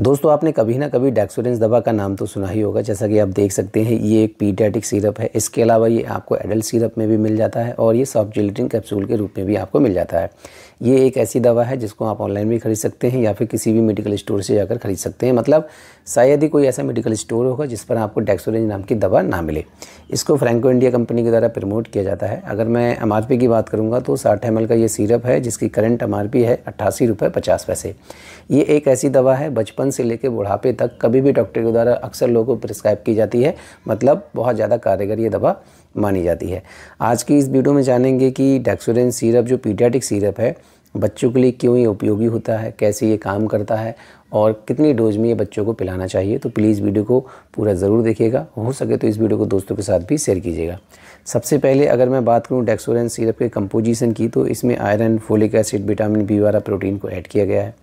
दोस्तों आपने कभी ना कभी डेक्सोरेंस दवा का नाम तो सुना ही होगा जैसा कि आप देख सकते हैं ये एक पीडियाटिक सिरप है इसके अलावा ये आपको एडल्ट सिरप में भी मिल जाता है और ये सॉफ्ट जिलेटिन कैप्सूल के रूप में भी आपको मिल जाता है ये एक ऐसी दवा है जिसको आप ऑनलाइन भी खरीद सकते हैं या फिर किसी भी मेडिकल स्टोर से जाकर खरीद सकते हैं मतलब शायद ही कोई ऐसा मेडिकल स्टोर होगा जिस पर आपको डेक्सोरेंज नाम की दवा ना मिले इसको फ्रैंको इंडिया कंपनी के द्वारा प्रमोट किया जाता है अगर मैं एम की बात करूँगा तो साठ एम का ये सीरप है जिसकी करंट एम है अट्ठासी रुपये पचास पैसे ये एक ऐसी दवा है बचपन जवान से लेकर बुढ़ापे तक कभी भी डॉक्टर के द्वारा अक्सर लोगों को प्रिस्क्राइब की जाती है मतलब बहुत ज़्यादा कारगर ये दवा मानी जाती है आज की इस वीडियो में जानेंगे कि डेक्सोरेन सीरप जो पीडियाटिक सीरप है बच्चों के लिए क्यों ये उपयोगी होता है कैसे ये काम करता है और कितनी डोज में ये बच्चों को पिलाना चाहिए तो प्लीज़ वीडियो को पूरा ज़रूर देखिएगा हो सके तो इस वीडियो को दोस्तों के साथ भी शेयर कीजिएगा सबसे पहले अगर मैं बात करूँ डेक्सोरेन सीरप के कंपोजिशन की तो इसमें iron folic acid vitamin B वाला प्रोटीन को ऐड किया गया है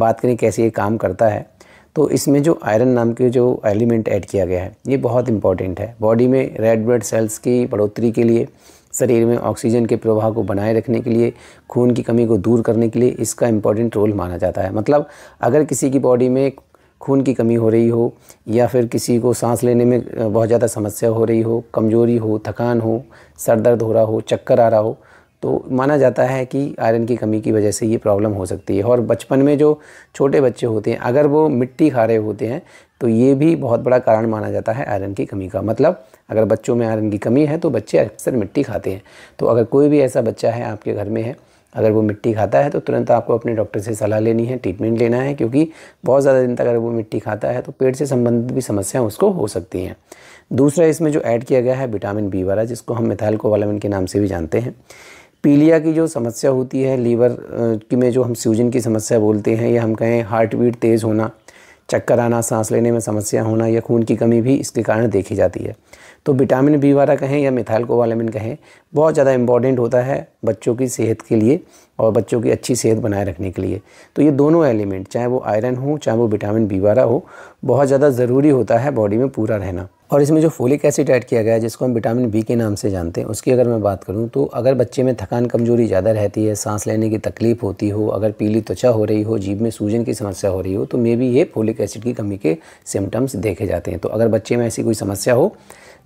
बात करें कैसे ये काम करता है तो इसमें जो आयरन नाम के जो एलिमेंट ऐड किया गया है ये बहुत इंपॉर्टेंट है बॉडी में रेड ब्लड सेल्स की बढ़ोतरी के लिए शरीर में ऑक्सीजन के प्रवाह को बनाए रखने के लिए खून की कमी को दूर करने के लिए इसका इम्पॉर्टेंट रोल माना जाता है मतलब अगर किसी की बॉडी में खून की कमी हो रही हो या फिर किसी को सांस लेने में बहुत ज़्यादा समस्या हो रही हो कमज़ोरी हो थकान हो सर दर्द हो रहा हो चक्कर आ रहा हो तो माना जाता है कि आयरन की कमी की वजह से ये प्रॉब्लम हो सकती है और बचपन में जो छोटे बच्चे होते हैं अगर वो मिट्टी खा रहे होते हैं तो ये भी बहुत बड़ा कारण माना जाता है आयरन की कमी का मतलब अगर बच्चों में आयरन की कमी है तो बच्चे अक्सर मिट्टी खाते हैं तो अगर कोई भी ऐसा बच्चा है आपके घर में है अगर वो मिट्टी खाता है तो तुरंत आपको अपने डॉक्टर से सलाह लेनी है ट्रीटमेंट लेना है क्योंकि बहुत ज़्यादा दिन तक अगर वो मिट्टी खाता है तो पेट से संबंधित भी समस्याएं उसको हो सकती हैं दूसरा इसमें जो ऐड किया गया है विटामिन बी वाला जिसको हम मिथाइल कोवालामिन के नाम से भी जानते हैं पीलिया की जो समस्या होती है लीवर की में जो हम सूजन की समस्या बोलते हैं या हम कहें हार्ट बीट तेज़ होना चक्कर आना सांस लेने में समस्या होना या खून की कमी भी इसके कारण देखी जाती है तो विटामिन बी वाला कहें या मिथाइल कोवालामिन कहें बहुत ज़्यादा इम्पॉर्टेंट होता है बच्चों की सेहत के लिए और बच्चों की अच्छी सेहत बनाए रखने के लिए तो ये दोनों एलिमेंट चाहे वो आयरन हो चाहे वो विटामिन बी वाला हो बहुत ज़्यादा ज़रूरी होता है बॉडी में पूरा रहना और इसमें जो फोलिक एसिड ऐड किया गया है जिसको हम विटामिन बी के नाम से जानते हैं उसकी अगर मैं बात करूं तो अगर बच्चे में थकान कमजोरी ज़्यादा रहती है सांस लेने की तकलीफ़ होती हो अगर पीली त्वचा हो रही हो जीभ में सूजन की समस्या हो रही हो तो मे भी ये फोलिक एसिड की कमी के सिम्टम्स देखे जाते हैं तो अगर बच्चे में ऐसी कोई समस्या हो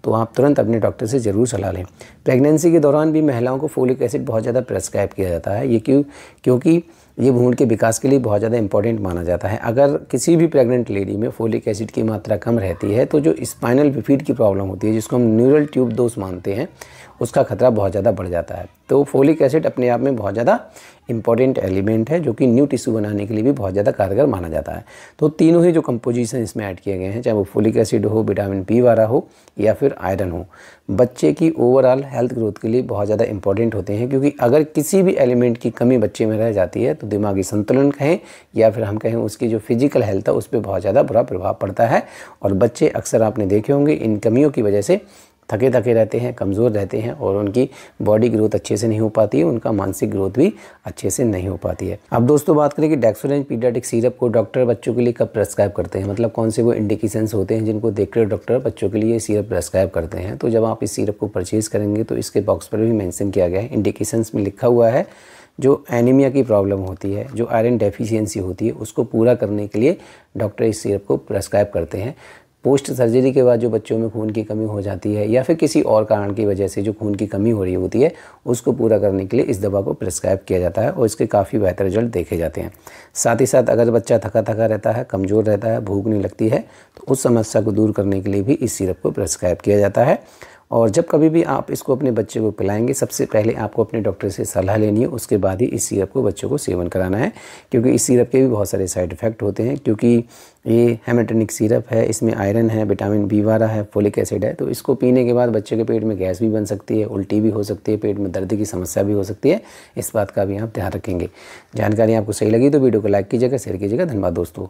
तो आप तुरंत अपने डॉक्टर से ज़रूर सलाह लें प्रेगनेंसी के दौरान भी महिलाओं को फोलिक एसिड बहुत ज़्यादा प्रेस्क्राइब किया जाता है ये क्यों क्योंकि ये भ्रूण के विकास के लिए बहुत ज़्यादा इंपॉर्टेंट माना जाता है अगर किसी भी प्रेग्नेंट लेडी में फोलिक एसिड की मात्रा कम रहती है तो जो स्पाइनल बिफीड की प्रॉब्लम होती है जिसको हम न्यूरल ट्यूब दोष मानते हैं उसका खतरा बहुत ज़्यादा बढ़ जाता है तो फोलिक एसिड अपने आप में बहुत ज़्यादा इंपॉर्टेंट एलिमेंट है जो कि न्यू टिश्यू बनाने के लिए भी बहुत ज़्यादा कारगर माना जाता है तो तीनों ही जो कंपोजिशन इसमें ऐड किए गए हैं चाहे वो फोलिक एसिड हो विटामिन पी वाला हो या फिर आयरन हो बच्चे की ओवरऑल हेल्थ ग्रोथ के लिए बहुत ज़्यादा इंपॉर्टेंट होते हैं क्योंकि अगर किसी भी एलिमेंट की कमी बच्चे में रह जाती है तो दिमागी संतुलन कहें या फिर हम कहें उसकी जो फिजिकल हेल्थ है उस पर बहुत ज़्यादा बुरा प्रभाव पड़ता है और बच्चे अक्सर आपने देखे होंगे इन कमियों की वजह से थके थके रहते हैं कमज़ोर रहते हैं और उनकी बॉडी ग्रोथ अच्छे से नहीं हो पाती है उनका मानसिक ग्रोथ भी अच्छे से नहीं हो पाती है अब दोस्तों बात करें कि डेक्सोरेंज पीडियाटिक सीरप को डॉक्टर बच्चों के लिए कब प्रेस्क्राइब करते हैं मतलब कौन से वो इंडिकेशंस होते हैं जिनको देखकर डॉक्टर बच्चों के लिए सीरप प्रेस्क्राइब करते हैं तो जब आप इस सीरप को परचेज़ करेंगे तो इसके बॉक्स पर भी मैंसन किया गया है इंडिकेशंस में लिखा हुआ है जो एनीमिया की प्रॉब्लम होती है जो आयरन डेफिशिएंसी होती है उसको पूरा करने के लिए डॉक्टर इस सिरप को प्रेस्क्राइब करते हैं पोस्ट सर्जरी के बाद जो बच्चों में खून की कमी हो जाती है या फिर किसी और कारण की वजह से जो खून की कमी हो रही होती है उसको पूरा करने के लिए इस दवा को प्रिस्क्राइब किया जाता है और इसके काफ़ी बेहतर रिजल्ट देखे जाते हैं साथ ही साथ अगर बच्चा थका थका रहता है कमज़ोर रहता है भूख नहीं लगती है तो उस समस्या को दूर करने के लिए भी इस सिरप को प्रिस्क्राइब किया जाता है और जब कभी भी आप इसको अपने बच्चे को पिलाएंगे सबसे पहले आपको अपने डॉक्टर से सलाह लेनी है उसके बाद ही इस सीरप को बच्चों को सेवन कराना है क्योंकि इस सीरप के भी बहुत सारे साइड इफ़ेक्ट होते हैं क्योंकि ये हेमेटनिक सीरप है इसमें आयरन है विटामिन बी वाला है फोलिक एसिड है तो इसको पीने के बाद बच्चे के पेट में गैस भी बन सकती है उल्टी भी हो सकती है पेट में दर्द की समस्या भी हो सकती है इस बात का भी आप ध्यान रखेंगे जानकारी आपको सही लगी तो वीडियो को लाइक कीजिएगा शेयर कीजिएगा धन्यवाद दोस्तों